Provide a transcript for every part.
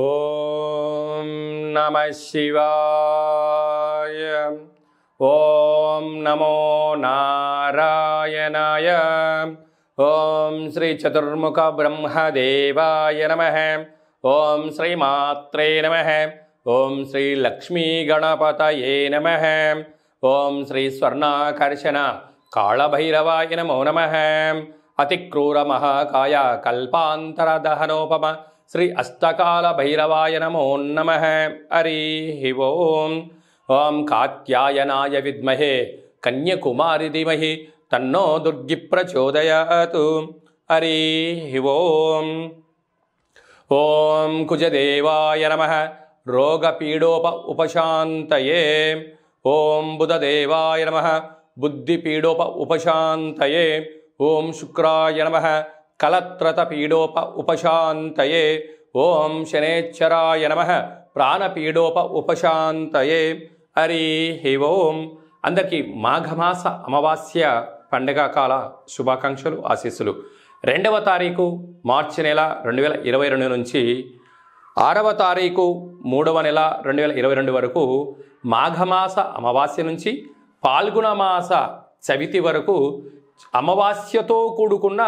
ॐ नमः शिवाय ॐ नमो नारायणाय ॐ श्रीचतुर्मुखब्रह्मदेवाय नमः ॐ श्रीमात्रे नमः ॐ श्रीलक्ष्मीगणपतये नमः ॐ श्रीस्वर्णाकर्षण कालभैरवाय नमो नमः अतिक्रूरमहाकाया कल्पान्तरदहनोपम श्री अष्टकालभैरवाय नमो नमः हरिः ओम् ॐ कात्यायनाय विद्महे कन्यकुमारि धीमहि तन्नो दुर्गिप्रचोदयात् हरिः ओम् ॐ कुजदेवाय नमः रोगपीडोप उपशान्तये ॐ बुधदेवाय नमः बुद्धिपीडोप उपशान्तये ॐ शुक्राय नमः కలత్రతపీడోప ఉపశాంతయే ఓం శనేశ్వరాయ నమ ప్రాణపీడోప ఉపశాంతయే హరి ఓం అందరికీ మాఘమాస అమావాస్య పండగ కాల శుభాకాంక్షలు ఆశీస్సులు రెండవ తారీఖు మార్చి నెల రెండు వేల ఇరవై రెండు నుంచి ఆరవ తారీఖు మూడవ నెల రెండు వేల ఇరవై రెండు వరకు మాఘమాస అమావాస్య నుంచి పాల్గుణమాస మాస చవితి వరకు అమావాస్యతో కూడుకున్న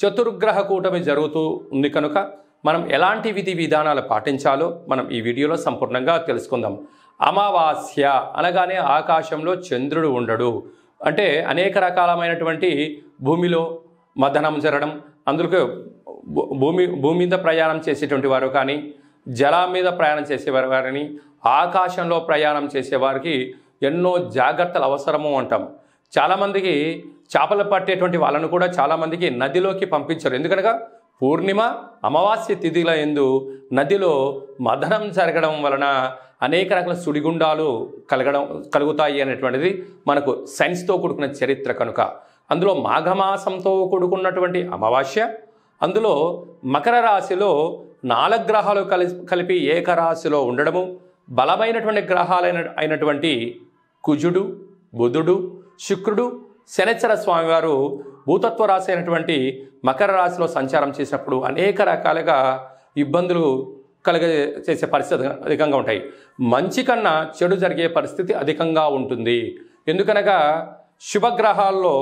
చతుర్గ్రహ కూటమి జరుగుతూ ఉంది కనుక మనం ఎలాంటి విధి విధానాలు పాటించాలో మనం ఈ వీడియోలో సంపూర్ణంగా తెలుసుకుందాం అమావాస్య అనగానే ఆకాశంలో చంద్రుడు ఉండడు అంటే అనేక రకాలమైనటువంటి భూమిలో మదనం జరగడం అందులో భూమి భూమి మీద ప్రయాణం చేసేటువంటి వారు కానీ జలం మీద ప్రయాణం చేసేవారు కానీ ఆకాశంలో ప్రయాణం చేసేవారికి ఎన్నో జాగ్రత్తలు అవసరము అంటాం చాలామందికి చేపలు పట్టేటువంటి వాళ్ళను కూడా చాలామందికి నదిలోకి పంపించరు ఎందుకనగా పూర్ణిమ అమావాస్య తిథిల ఎందు నదిలో మదనం జరగడం వలన అనేక రకాల సుడిగుండాలు కలగడం కలుగుతాయి అనేటువంటిది మనకు సైన్స్తో కూడుకున్న చరిత్ర కనుక అందులో మాఘమాసంతో కూడుకున్నటువంటి అమావాస్య అందులో మకర రాశిలో నాలుగు గ్రహాలు కలిసి కలిపి ఏకరాశిలో ఉండడము బలమైనటువంటి గ్రహాలైన అయినటువంటి కుజుడు బుధుడు శుక్రుడు శనిచర స్వామివారు భూతత్వ రాశి అయినటువంటి మకర రాశిలో సంచారం చేసినప్పుడు అనేక రకాలుగా ఇబ్బందులు కలిగ చేసే పరిస్థితి అధికంగా ఉంటాయి మంచి కన్నా చెడు జరిగే పరిస్థితి అధికంగా ఉంటుంది ఎందుకనగా శుభగ్రహాల్లో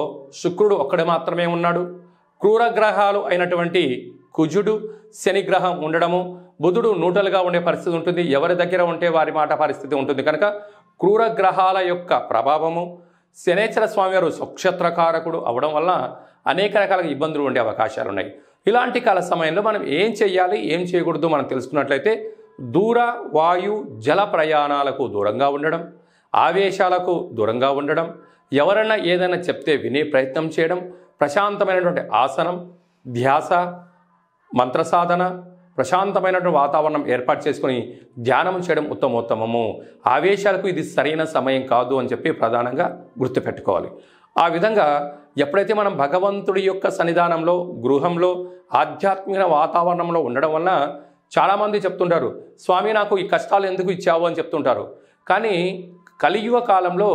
శుక్రుడు ఒక్కడే మాత్రమే ఉన్నాడు క్రూర గ్రహాలు అయినటువంటి కుజుడు శనిగ్రహం ఉండడము బుధుడు నూటలుగా ఉండే పరిస్థితి ఉంటుంది ఎవరి దగ్గర ఉంటే వారి మాట పరిస్థితి ఉంటుంది కనుక క్రూర గ్రహాల యొక్క ప్రభావము శనేశ్వర స్వామివారు స్వక్షత్రకారకుడు అవడం వల్ల అనేక రకాల ఇబ్బందులు ఉండే అవకాశాలు ఉన్నాయి ఇలాంటి కాల సమయంలో మనం ఏం చేయాలి ఏం చేయకూడదు మనం తెలుసుకున్నట్లయితే దూర వాయు జల ప్రయాణాలకు దూరంగా ఉండడం ఆవేశాలకు దూరంగా ఉండడం ఎవరన్నా ఏదైనా చెప్తే వినే ప్రయత్నం చేయడం ప్రశాంతమైనటువంటి ఆసనం ధ్యాస మంత్రసాధన ప్రశాంతమైనటువంటి వాతావరణం ఏర్పాటు చేసుకుని ధ్యానం చేయడం ఉత్తమోత్తమము ఆవేశాలకు ఇది సరైన సమయం కాదు అని చెప్పి ప్రధానంగా గుర్తుపెట్టుకోవాలి ఆ విధంగా ఎప్పుడైతే మనం భగవంతుడి యొక్క సన్నిధానంలో గృహంలో ఆధ్యాత్మిక వాతావరణంలో ఉండడం వలన చాలామంది చెప్తుంటారు స్వామి నాకు ఈ కష్టాలు ఎందుకు ఇచ్చావు అని చెప్తుంటారు కానీ కలియుగ కాలంలో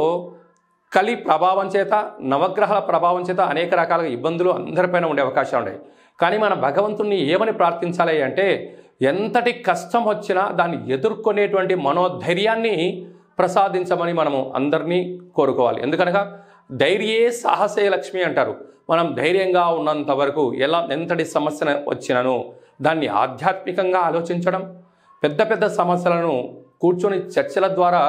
కలి ప్రభావం చేత నవగ్రహాల ప్రభావం చేత అనేక రకాలుగా ఇబ్బందులు అందరిపైన ఉండే అవకాశాలు ఉన్నాయి కానీ మన భగవంతుణ్ణి ఏమని ప్రార్థించాలి అంటే ఎంతటి కష్టం వచ్చినా దాన్ని ఎదుర్కొనేటువంటి మనోధైర్యాన్ని ప్రసాదించమని మనము అందరినీ కోరుకోవాలి ఎందుకనగా ధైర్యే సాహసే లక్ష్మి అంటారు మనం ధైర్యంగా ఉన్నంత వరకు ఎలా ఎంతటి సమస్య వచ్చినను దాన్ని ఆధ్యాత్మికంగా ఆలోచించడం పెద్ద పెద్ద సమస్యలను కూర్చొని చర్చల ద్వారా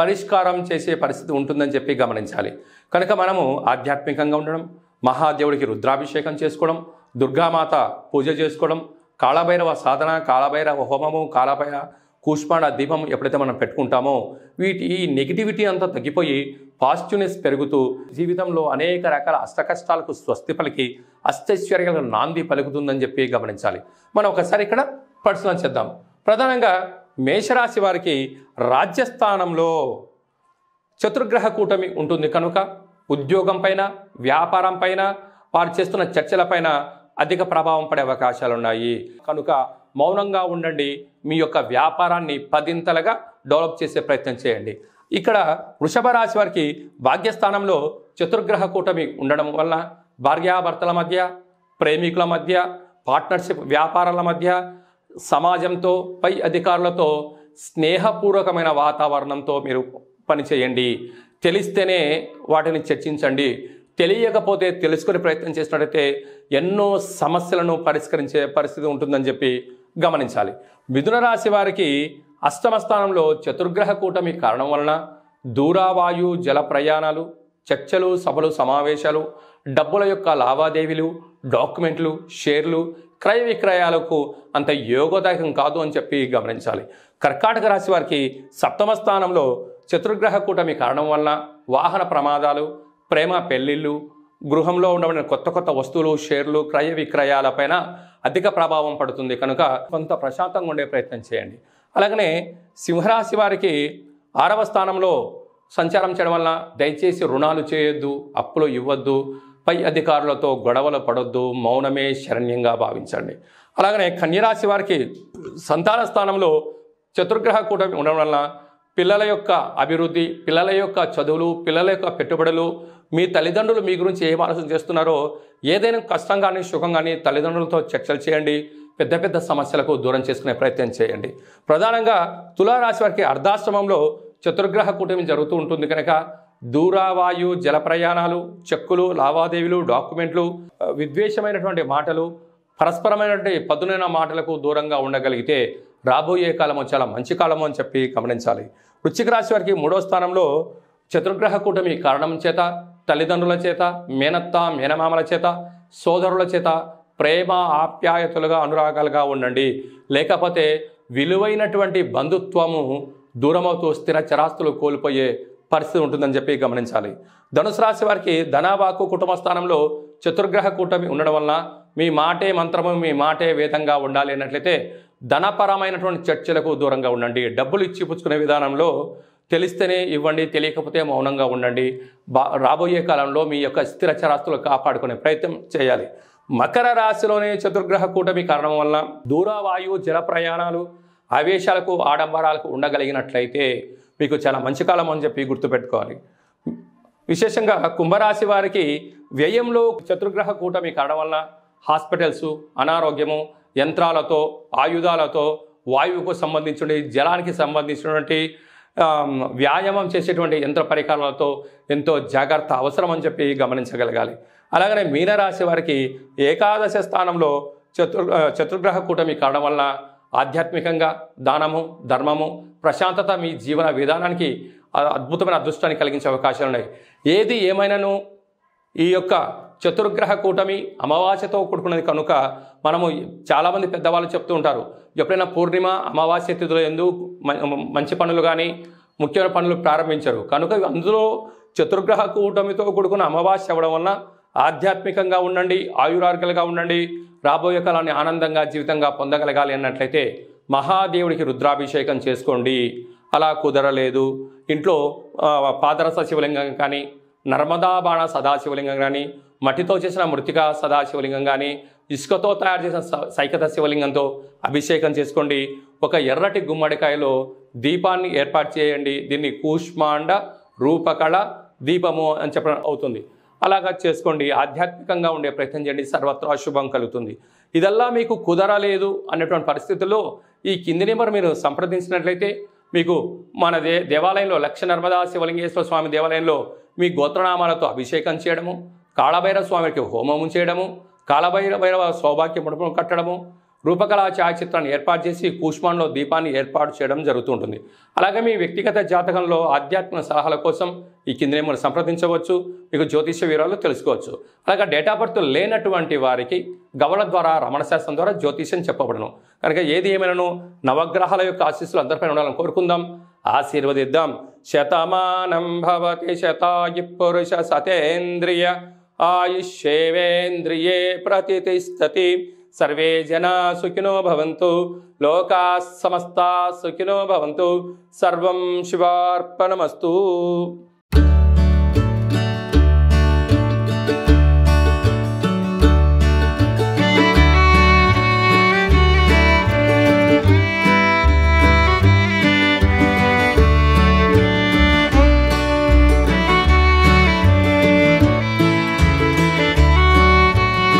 పరిష్కారం చేసే పరిస్థితి ఉంటుందని చెప్పి గమనించాలి కనుక మనము ఆధ్యాత్మికంగా ఉండడం మహాదేవుడికి రుద్రాభిషేకం చేసుకోవడం దుర్గామాత పూజ చేసుకోవడం కాళభైరవ సాధన కాళభైరవ హోమము కాళభైర కూష్మాండ దీపం ఎప్పుడైతే మనం పెట్టుకుంటామో వీటి ఈ నెగిటివిటీ అంతా తగ్గిపోయి పాజిటివ్నెస్ పెరుగుతూ జీవితంలో అనేక రకాల అష్టకష్టాలకు స్వస్తి పలికి అష్టైశ్వర్యాలకు నాంది పలుకుతుందని చెప్పి గమనించాలి మనం ఒకసారి ఇక్కడ పరిశీలన చేద్దాం ప్రధానంగా మేషరాశి వారికి రాజ్యస్థానంలో చతుర్గ్రహ కూటమి ఉంటుంది కనుక ఉద్యోగం పైన వ్యాపారం పైన వారు చేస్తున్న చర్చలపైన అధిక ప్రభావం పడే అవకాశాలు ఉన్నాయి కనుక మౌనంగా ఉండండి మీ యొక్క వ్యాపారాన్ని పదింతలుగా డెవలప్ చేసే ప్రయత్నం చేయండి ఇక్కడ వృషభ రాశి వారికి భాగ్యస్థానంలో చతుర్గ్రహ కూటమి ఉండడం వల్ల భార్యాభర్తల మధ్య ప్రేమికుల మధ్య పార్ట్నర్షిప్ వ్యాపారాల మధ్య సమాజంతో పై అధికారులతో స్నేహపూర్వకమైన వాతావరణంతో మీరు పనిచేయండి తెలిస్తేనే వాటిని చర్చించండి తెలియకపోతే తెలుసుకునే ప్రయత్నం చేసినట్టయితే ఎన్నో సమస్యలను పరిష్కరించే పరిస్థితి ఉంటుందని చెప్పి గమనించాలి మిథున రాశి వారికి అష్టమ స్థానంలో చతుర్గ్రహ కూటమి కారణం వలన దూరావాయు జల ప్రయాణాలు చర్చలు సభలు సమావేశాలు డబ్బుల యొక్క లావాదేవీలు డాక్యుమెంట్లు షేర్లు క్రయ విక్రయాలకు అంత యోగదాయకం కాదు అని చెప్పి గమనించాలి కర్కాటక రాశి వారికి సప్తమ స్థానంలో చతుర్గ్రహ కూటమి కారణం వల్ల వాహన ప్రమాదాలు ప్రేమ పెళ్లిళ్ళు గృహంలో ఉండబడిన కొత్త కొత్త వస్తువులు షేర్లు క్రయ విక్రయాలపైన అధిక ప్రభావం పడుతుంది కనుక కొంత ప్రశాంతంగా ఉండే ప్రయత్నం చేయండి అలాగనే సింహరాశి వారికి ఆరవ స్థానంలో సంచారం చేయడం వల్ల దయచేసి రుణాలు చేయొద్దు అప్పులు ఇవ్వద్దు పై అధికారులతో గొడవలు పడొద్దు మౌనమే శరణ్యంగా భావించండి అలాగనే కన్యరాశి వారికి సంతాన స్థానంలో చతుర్గ్రహ కూటమి ఉండడం వలన పిల్లల యొక్క అభివృద్ధి పిల్లల యొక్క చదువులు పిల్లల యొక్క పెట్టుబడులు మీ తల్లిదండ్రులు మీ గురించి ఏం ఆలోచన చేస్తున్నారో ఏదైనా కష్టం కానీ సుఖం కానీ తల్లిదండ్రులతో చర్చలు చేయండి పెద్ద పెద్ద సమస్యలకు దూరం చేసుకునే ప్రయత్నం చేయండి ప్రధానంగా తులారాశి వారికి అర్ధాశ్రమంలో చతుర్గ్రహ కూటమి జరుగుతూ ఉంటుంది కనుక దూరావాయు జల ప్రయాణాలు చెక్కులు లావాదేవీలు డాక్యుమెంట్లు విద్వేషమైనటువంటి మాటలు పరస్పరమైనటువంటి పదునైన మాటలకు దూరంగా ఉండగలిగితే రాబోయే కాలము చాలా మంచి కాలము అని చెప్పి గమనించాలి వృశ్చిక రాశి వారికి మూడో స్థానంలో చతుర్గ్రహ కూటమి కారణం చేత తల్లిదండ్రుల చేత మేనత్త మేనమామల చేత సోదరుల చేత ప్రేమ ఆప్యాయతలుగా అనురాగాలుగా ఉండండి లేకపోతే విలువైనటువంటి బంధుత్వము దూరమవుతూ స్థిర చరాస్తులు కోల్పోయే పరిస్థితి ఉంటుందని చెప్పి గమనించాలి ధనుసు రాశి వారికి ధనవాకు కుటుంబ స్థానంలో చతుర్గ్రహ కూటమి ఉండడం వలన మీ మాటే మంత్రము మీ మాటే వేదంగా ఉండాలి అన్నట్లయితే ధనపరమైనటువంటి చర్చలకు దూరంగా ఉండండి డబ్బులు ఇచ్చి పుచ్చుకునే విధానంలో తెలిస్తేనే ఇవ్వండి తెలియకపోతే మౌనంగా ఉండండి బా రాబోయే కాలంలో మీ యొక్క స్థిర చరాస్తులు కాపాడుకునే ప్రయత్నం చేయాలి మకర రాశిలోనే చతుర్గ్రహ కూటమి కారణం వలన వాయువు జల ప్రయాణాలు ఆవేశాలకు ఆడంబరాలకు ఉండగలిగినట్లయితే మీకు చాలా మంచి కాలం అని చెప్పి గుర్తుపెట్టుకోవాలి విశేషంగా కుంభరాశి వారికి వ్యయంలో చతుర్గ్రహ కూటమి కావడం వల్ల హాస్పిటల్స్ అనారోగ్యము యంత్రాలతో ఆయుధాలతో వాయువుకు సంబంధించిన జలానికి సంబంధించినటువంటి వ్యాయామం చేసేటువంటి యంత్ర పరికరాలతో ఎంతో జాగ్రత్త అవసరం అని చెప్పి గమనించగలగాలి అలాగనే మీనరాశి వారికి ఏకాదశ స్థానంలో చతుర్ చతుర్గ్రహ కూటమి కావడం వల్ల ఆధ్యాత్మికంగా దానము ధర్మము ప్రశాంతత మీ జీవన విధానానికి అద్భుతమైన అదృష్టాన్ని కలిగించే అవకాశాలు ఉన్నాయి ఏది ఏమైనాను ఈ యొక్క చతుర్గ్రహ కూటమి అమావాస్యతో కూడుకున్నది కనుక మనము చాలామంది పెద్దవాళ్ళు చెప్తూ ఉంటారు ఎప్పుడైనా పూర్ణిమ అమావాస్య తిథులు ఎందు మంచి పనులు కానీ ముఖ్యమైన పనులు ప్రారంభించరు కనుక అందులో చతుర్గ్రహ కూటమితో కూడుకున్న అమావాస్య అవ్వడం వలన ఆధ్యాత్మికంగా ఉండండి ఆయురార్గలుగా ఉండండి రాబోయే కాలాన్ని ఆనందంగా జీవితంగా పొందగలగాలి అన్నట్లయితే మహాదేవుడికి రుద్రాభిషేకం చేసుకోండి అలా కుదరలేదు ఇంట్లో పాదరస శివలింగం కానీ నర్మదా బాణ సదాశివలింగం కానీ మట్టితో చేసిన మృతిక సదాశివలింగం కానీ ఇసుకతో తయారు చేసిన సైకత శివలింగంతో అభిషేకం చేసుకోండి ఒక ఎర్రటి గుమ్మడికాయలో దీపాన్ని ఏర్పాటు చేయండి దీన్ని కూష్మాండ రూపకళ దీపము అని చెప్పడం అవుతుంది అలాగా చేసుకోండి ఆధ్యాత్మికంగా ఉండే ప్రయత్నం చేయండి సర్వత్రా శుభం కలుగుతుంది ఇదల్లా మీకు కుదరలేదు అన్నటువంటి పరిస్థితుల్లో ఈ కింది నెంబర్ మీరు సంప్రదించినట్లయితే మీకు మన దే దేవాలయంలో లక్ష నర్మదా శివలింగేశ్వర స్వామి దేవాలయంలో మీ గోత్రనామాలతో అభిషేకం చేయడము కాళభైరవ స్వామికి హోమము చేయడము కాళభైర సౌభాగ్య మండపం కట్టడము రూపకళా ఛాయాచిత్రాన్ని ఏర్పాటు చేసి కూష్మాండ్లో దీపాన్ని ఏర్పాటు చేయడం జరుగుతుంటుంది అలాగే మీ వ్యక్తిగత జాతకంలో ఆధ్యాత్మిక సలహాల కోసం ఈ కింద మిమ్మల్ని సంప్రదించవచ్చు మీకు జ్యోతిష వివరాలు తెలుసుకోవచ్చు అలాగే డేట్ ఆఫ్ బర్త్ లేనటువంటి వారికి గవళ ద్వారా రమణ శాస్త్రం ద్వారా జ్యోతిష్యం చెప్పబడను కనుక ఏది ఏమైనాను నవగ్రహాల యొక్క ఆశీస్సులు అందరిపైన ఉండాలని కోరుకుందాం ఆశీర్వదిద్దాం శతమానం భవతి శతాయు పురుష సతేంద్రియ ఆయుష్యేవేంద్రియే ప్రతిష్టతి సర్వే జనా సుఖినో భవంతు లోకా సమస్త సుఖినో భవంతు సర్వం శివార్పణమస్తు